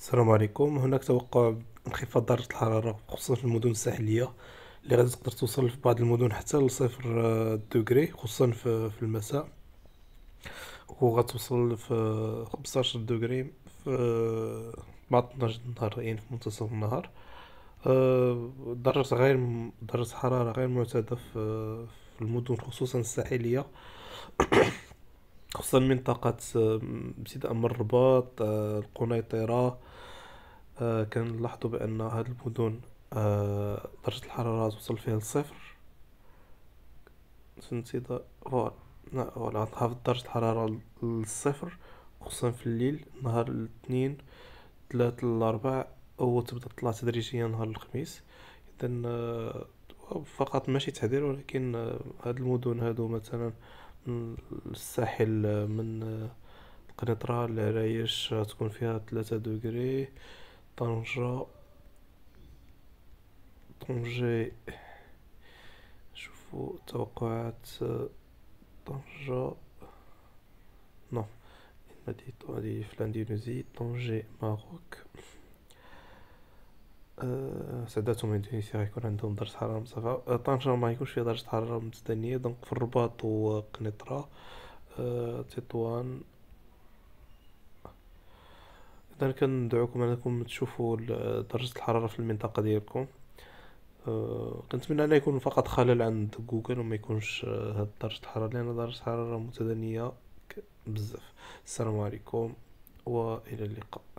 السلام عليكم هناك توقع انخفاض درجة الحرارة خصوصا في المدن الساحلية اللي غادي تقدر توصل في بعض المدن حتى لصفر دوغري خصوصا في المساء وغتوصل في 15 دوغري في بعض 12 النهار يعني في منتصف النهار آه، درجة غير درجة حرارة غير معتادة في المدن خصوصا الساحلية خصوصا منطقة مسيد آه، أم الرباط آه، القنيطرة آه، كنلاحظوا بأن هاد المدن درجة الحرارة توصل فيها للصفر سنتيدا فوالا فوالا تنخفض درجة الحرارة للصفر خصوصا في الليل نهار الاثنين ثلاث الأربع أو تبدا تطلع تدريجيا نهار الخميس إذا فقط ماشي تحذير ولكن هاد المدن هادو مثلا الساحل من القنيطرة لعرايش تكون فيها ثلاثة دوغري طنجة طنجة شوفوا توقعات طنجة نو هذه في الاندونيزي طنجة ماروك ساداتهم اندونيسيا غيكون عندهم درجة حرارة منصفة أه، طنجة ما يكونش فيها درجة حرارة متدنية دونك في الرباط وقنيطرة أه، تطوان اذا كندعوكم انكم تشوفوا درجة الحرارة في المنطقة ديالكم أه، كنتمنى أن يكون فقط خلل عند جوجل وما يكونش هاد درجة الحرارة لان درجة الحرارة متدنية بزاف السلام عليكم والى اللقاء